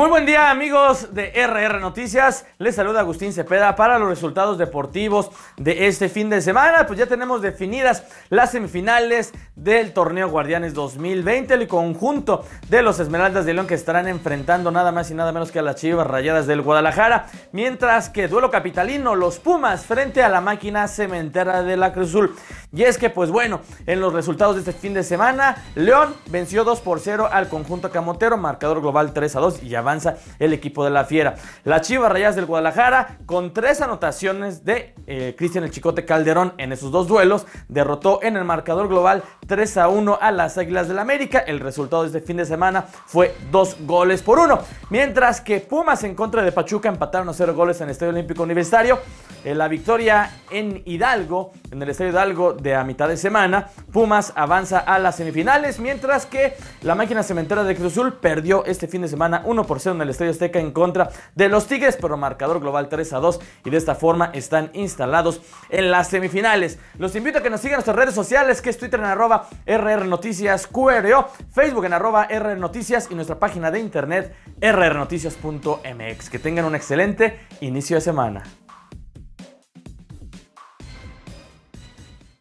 Muy buen día amigos de RR Noticias, les saluda Agustín Cepeda para los resultados deportivos de este fin de semana. Pues ya tenemos definidas las semifinales del torneo Guardianes 2020, el conjunto de los Esmeraldas de León que estarán enfrentando nada más y nada menos que a las Chivas Rayadas del Guadalajara, mientras que duelo capitalino, los Pumas frente a la máquina cementera de la Cruzul. Y es que pues bueno, en los resultados de este fin de semana, León venció 2 por 0 al conjunto Camotero, marcador global 3 a 2 y ya va el equipo de la Fiera. La Chivas Rayas del Guadalajara, con tres anotaciones de eh, Cristian el Chicote Calderón en esos dos duelos, derrotó en el marcador global 3 a 1 a las Águilas del América. El resultado de este fin de semana fue dos goles por uno. Mientras que Pumas en contra de Pachuca empataron a cero goles en el Estadio Olímpico Universitario. Eh, la victoria en Hidalgo, en el Estadio Hidalgo de a mitad de semana, Pumas avanza a las semifinales, mientras que la máquina cementera de Cruz Azul perdió este fin de semana 1 por 0 en el Estadio Azteca en contra de los Tigres, pero marcador global 3 a 2 y de esta forma están instalados en las semifinales. Los invito a que nos sigan en nuestras redes sociales, que es Twitter en arroba RR Facebook en arroba rrnoticias y nuestra página de internet rrnoticias.mx. Que tengan un excelente inicio de semana.